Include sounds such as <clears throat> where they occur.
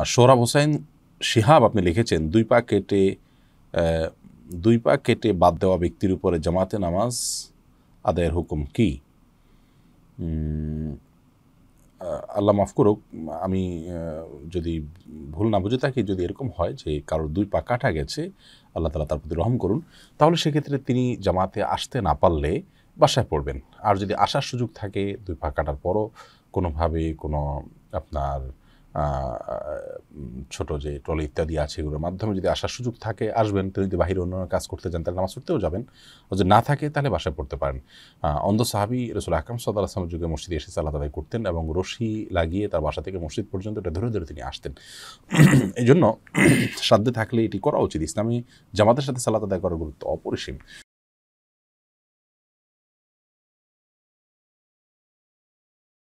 আর সোহরাব হোসাইন শিহাব আপনি লিখেছেন দুই পা কেটে দুই পা কেটে বাদ দেওয়া ব্যক্তির উপরে জামাতে নামাজ আদায়ের হুকুম কি আল্লাহ মাফ করুক আমি যদি ভুল না বুঝে থাকি যদি এরকম হয় যে কারোর দুই পা কাটা গেছে আল্লাহ তালা তার প্রতি রহম করুন তাহলে সেক্ষেত্রে তিনি জামাতে আসতে না পারলে বাসায় পড়বেন আর যদি আসার সুযোগ থাকে দুই পা কাটার পরও কোনোভাবে কোনো আপনার ছোট যে ট্রলি ইত্যাদি আছে এগুলোর মাধ্যমে যদি আসার সুযোগ থাকে আসবেন তিনি যদি বাহিরে অন্য কাজ করতে যান তাহলে নামাজ পড়তেও যাবেন যদি না থাকে তাহলে বাসায় পড়তে পারেন অন্ধ সাহাবি রসুল আকরাম সদাল যুগে মসজিদে এসে সালাদ তালাই করতেন এবং রশি লাগিয়ে তার বাসা থেকে মসজিদ পর্যন্ত এটা ধরে ধরে তিনি আসতেন <clears throat> এই জন্য <clears throat> সাধ্যে থাকলে এটি করা উচিত ইসলামী জামাতের সাথে সাল্লাহ আদায় করার গুরুত্ব অপরিসীম